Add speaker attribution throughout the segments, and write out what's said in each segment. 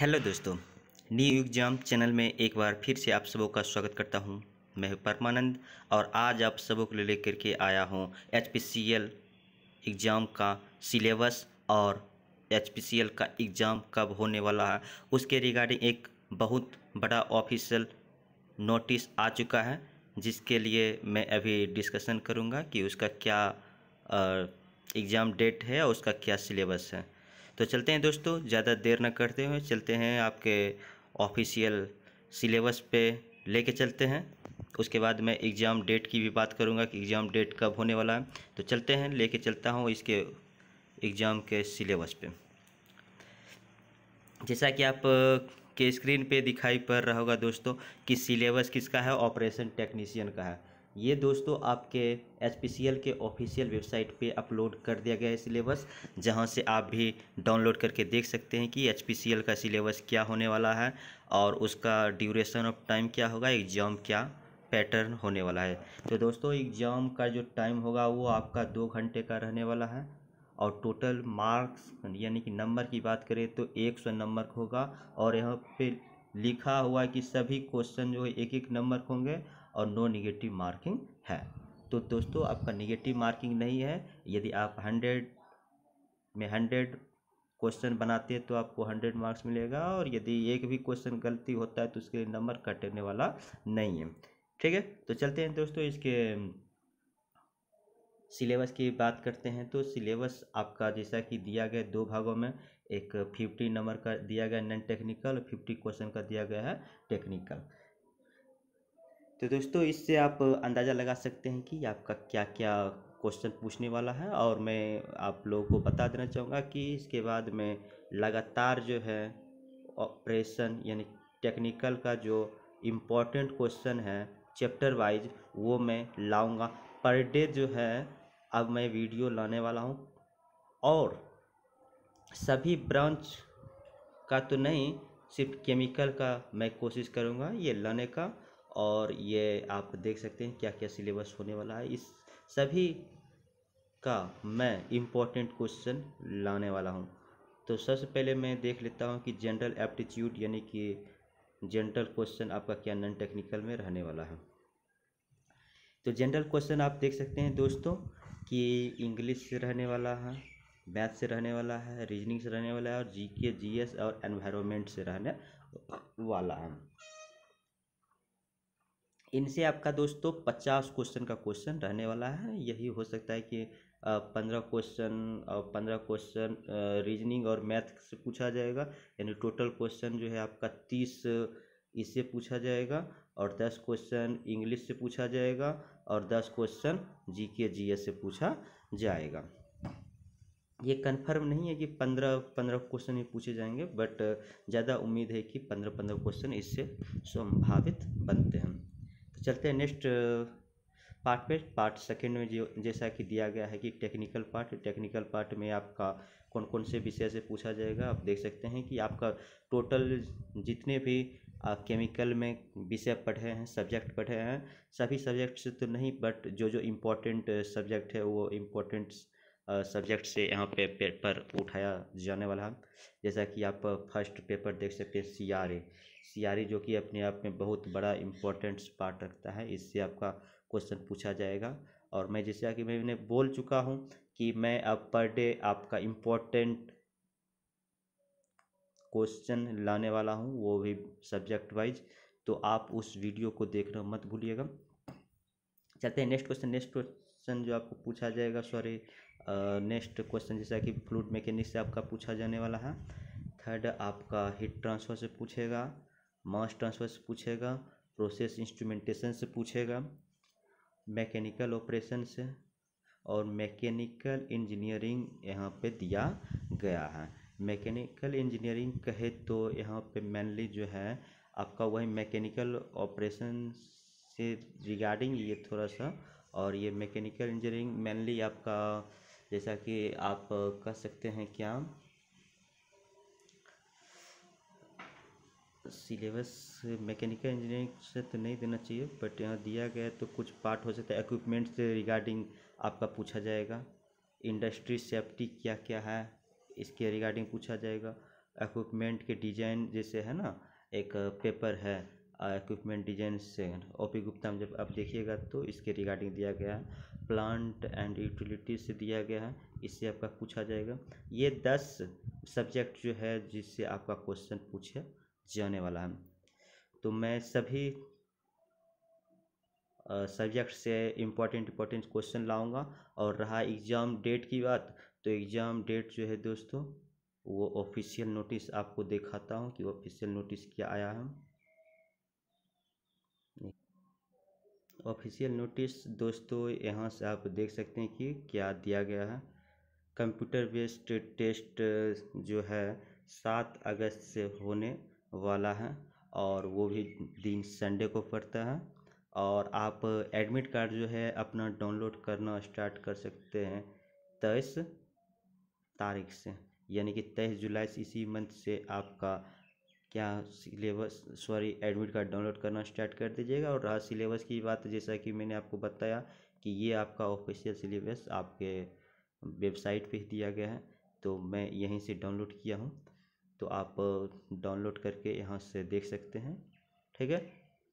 Speaker 1: hello दोस्तों new exam channel में एक बार फिर से आप सबों का स्वागत करता हूं मैं परमानंद और आज आप सबों को ले के आया हूं एच एग्ज़ाम का सिलेबस और एच का एग्ज़ाम कब होने वाला है उसके रिगार्डिंग एक बहुत बड़ा ऑफिशियल नोटिस आ चुका है जिसके लिए मैं अभी डिस्कशन करूँगा कि उसका क्या एग्ज़ाम डेट है और उसका क्या सिलेबस है तो चलते हैं दोस्तों ज़्यादा देर ना करते हुए चलते हैं आपके ऑफिशियल सिलेबस पे लेके चलते हैं उसके बाद मैं एग्ज़ाम डेट की भी बात करूँगा कि एग्ज़ाम डेट कब होने वाला है तो चलते हैं लेके चलता हूँ इसके एग्ज़ाम के सिलेबस पे जैसा कि आप के स्क्रीन पे दिखाई पड़ रहा होगा दोस्तों कि सिलेबस किसका है ऑपरेशन टेक्नीशियन का है ये दोस्तों आपके एच के ऑफिशियल वेबसाइट पे अपलोड कर दिया गया है सिलेबस जहाँ से आप भी डाउनलोड करके देख सकते हैं कि एच का सिलेबस क्या होने वाला है और उसका ड्यूरेशन ऑफ टाइम क्या होगा एग्ज़ाम क्या पैटर्न होने वाला है तो दोस्तों एग्ज़ाम का जो टाइम होगा वो आपका दो घंटे का रहने वाला है और टोटल मार्क्स यानी कि नंबर की बात करें तो एक सौ नंबर होगा और यहाँ पे लिखा हुआ कि सभी क्वेश्चन जो है एक एक नंबर होंगे और नो निगेटिव मार्किंग है तो दोस्तों आपका निगेटिव मार्किंग नहीं है यदि आप हंड्रेड में हंड्रेड क्वेश्चन बनाते हैं तो आपको हंड्रेड मार्क्स मिलेगा और यदि एक भी क्वेश्चन गलती होता है तो उसके लिए नंबर कटने वाला नहीं है ठीक है तो चलते हैं दोस्तों इसके सिलेबस की बात करते हैं तो सिलेबस आपका जैसा कि दिया गया दो भागों में एक फिफ्टी नंबर का दिया गया नॉन टेक्निकल फिफ्टी क्वेश्चन का दिया गया है टेक्निकल तो दोस्तों इससे आप अंदाज़ा लगा सकते हैं कि आपका क्या क्या क्वेश्चन पूछने वाला है और मैं आप लोगों को बता देना चाहूँगा कि इसके बाद में लगातार जो है ऑपरेशन यानी टेक्निकल का जो इम्पोर्टेंट क्वेश्चन है चैप्टर वाइज वो मैं लाऊंगा पर डे जो है अब मैं वीडियो लाने वाला हूँ और सभी ब्रांच का तो नहीं सिर्फ केमिकल का मैं कोशिश करूँगा ये लाने का और ये आप देख सकते हैं क्या क्या सिलेबस होने वाला है इस सभी का मैं इम्पोर्टेंट क्वेश्चन लाने वाला हूँ तो सबसे पहले मैं देख लेता हूँ कि जनरल एप्टीट्यूड यानी कि जनरल क्वेश्चन आपका क्या नॉन टेक्निकल में रहने वाला है तो जनरल क्वेश्चन आप देख सकते हैं दोस्तों कि इंग्लिश से रहने वाला है मैथ से रहने वाला है रीजनिंग से रहने वाला है और जीके जीएस और एनवायरमेंट से रहने वाला है इनसे आपका दोस्तों पचास क्वेश्चन का क्वेश्चन रहने वाला है यही हो सकता है कि पंद्रह क्वेश्चन और पंद्रह क्वेश्चन रीजनिंग और मैथ से पूछा जाएगा यानी टोटल क्वेश्चन जो है आपका तीस इससे पूछा जाएगा और दस क्वेश्चन इंग्लिश से पूछा जाएगा और दस क्वेश्चन जी के जी एस से पूछा जाएगा ये कंफर्म नहीं है कि पंद्रह पंद्रह क्वेश्चन ही पूछे जाएंगे बट ज़्यादा उम्मीद है कि पंद्रह पंद्रह क्वेश्चन इससे संभावित बनते हैं चलते हैं नेक्स्ट पार्ट पे पार्ट सेकंड में जो जैसा कि दिया गया है कि टेक्निकल पार्ट टेक्निकल पार्ट में आपका कौन कौन से विषय से पूछा जाएगा आप देख सकते हैं कि आपका टोटल जितने भी केमिकल में विषय पढ़े हैं सब्जेक्ट पढ़े हैं सभी सब्जेक्ट से तो नहीं बट जो जो इम्पोर्टेंट सब्जेक्ट है वो इम्पोर्टेंट सब्जेक्ट से यहाँ पे पेपर उठाया जाने वाला है जैसा कि आप फर्स्ट पेपर देख सकते हैं C R A C R A जो कि अपने आप में बहुत बड़ा इम्पोर्टेंट पार्ट रखता है इससे आपका क्वेश्चन पूछा जाएगा और मैं जैसा कि मैंने बोल चुका हूँ कि मैं अब पर डे आपका इम्पोर्टेंट क्वेश्चन लाने वाला हूँ वो भी सब्जेक्ट वाइज तो आप उस वीडियो को देखना मत भूलिएगा चलते हैं नेक्स्ट क्वेश्चन नेक्स्ट क्वेश्चन जो आपको पूछा जाएगा सॉरी नेक्स्ट क्वेश्चन जैसा कि फ्लूड मैकेनिक से आपका पूछा जाने वाला है थर्ड आपका हीट ट्रांसफर से पूछेगा मास ट्रांसफर से पूछेगा प्रोसेस इंस्ट्रूमेंटेशन से पूछेगा मैकेनिकल ऑपरेशन से और मैकेनिकल इंजीनियरिंग यहाँ पे दिया गया है मैकेनिकल इंजीनियरिंग कहे तो यहाँ पे मेनली जो है आपका वही मैकेनिकल ऑपरेशन से रिगार्डिंग ये थोड़ा सा और ये मैकेनिकल इंजीनियरिंग मेनली आपका जैसा कि आप कह सकते हैं क्या सिलेबस मैकेनिकल इंजीनियरिंग से तो नहीं देना चाहिए बट यहाँ दिया गया तो कुछ पार्ट हो सकता है इक्विपमेंट से रिगार्डिंग आपका पूछा जाएगा इंडस्ट्री सेफ्टी क्या क्या है इसके रिगार्डिंग पूछा जाएगा इक्विपमेंट के डिजाइन जैसे है ना एक पेपर है इक्विपमेंट डिजाइन से ओ पी गुप्ता में जब आप देखिएगा तो इसके रिगार्डिंग दिया गया है प्लांट एंड यूटिलिटी से दिया गया है इससे आपका पूछा जाएगा ये दस सब्जेक्ट जो है जिससे आपका क्वेश्चन पूछा जाने वाला है तो मैं सभी सब्जेक्ट से इम्पोर्टेंट इम्पोर्टेंट क्वेश्चन लाऊंगा और रहा एग्ज़ाम डेट की बात तो एग्ज़ाम डेट जो है दोस्तों वो ऑफिशियल नोटिस आपको दिखाता हूँ कि ऑफिशियल नोटिस क्या आया है ऑफिशियल नोटिस दोस्तों यहाँ से आप देख सकते हैं कि क्या दिया गया है कंप्यूटर बेस्ड टेस्ट जो है सात अगस्त से होने वाला है और वो भी दिन संडे को पड़ता है और आप एडमिट कार्ड जो है अपना डाउनलोड करना स्टार्ट कर सकते हैं तेईस तारीख से यानी कि तेईस जुलाई से इसी मंथ से आपका क्या syllabus sorry admit card download करना स्टार्ट कर दीजिएगा और रहा सिलेबस की बात जैसा कि मैंने आपको बताया कि ये आपका ऑफिशियल सिलेबस आपके वेबसाइट पे दिया गया है तो मैं यहीं से डाउनलोड किया हूँ तो आप डाउनलोड करके यहाँ से देख सकते हैं ठीक है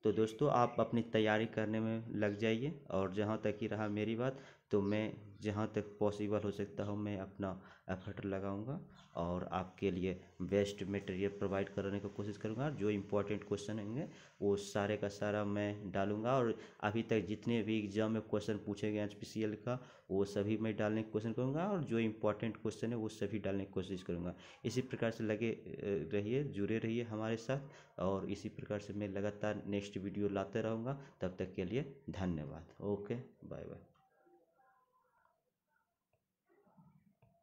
Speaker 1: तो दोस्तों आप अपनी तैयारी करने में लग जाइए और जहाँ तक ही रहा मेरी बात तो मैं जहाँ तक पॉसिबल हो सकता हो मैं अपना एफर्ट लगाऊंगा और आपके लिए बेस्ट मटेरियल प्रोवाइड करने की कोशिश करूंगा जो इम्पोर्टेंट क्वेश्चन होंगे वो सारे का सारा मैं डालूंगा और अभी तक जितने भी एग्जाम में क्वेश्चन पूछे गए एच पी का वो सभी मैं डालने की कोशिश करूँगा और जो इम्पोर्टेंट क्वेश्चन है वो सभी डालने की कोशिश करूँगा इसी प्रकार से लगे रहिए जुड़े रहिए हमारे साथ और इसी प्रकार से मैं लगातार नेक्स्ट वीडियो लाते रहूँगा तब तक के लिए धन्यवाद ओके बाय बाय